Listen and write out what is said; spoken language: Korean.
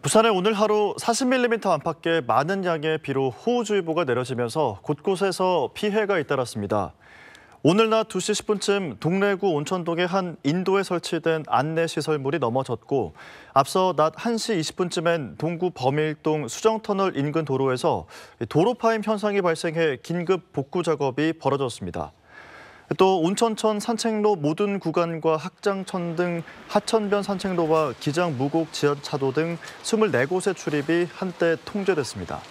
부산에 오늘 하루 40mm 안팎의 많은 양의 비로 호우주의보가 내려지면서 곳곳에서 피해가 잇따랐습니다. 오늘 낮 2시 10분쯤 동래구 온천동의 한 인도에 설치된 안내시설물이 넘어졌고 앞서 낮 1시 20분쯤엔 동구 범일동 수정터널 인근 도로에서 도로파임 현상이 발생해 긴급 복구 작업이 벌어졌습니다. 또 온천천 산책로 모든 구간과 학장천 등 하천변 산책로와 기장 무곡 지하차도 등 24곳의 출입이 한때 통제됐습니다.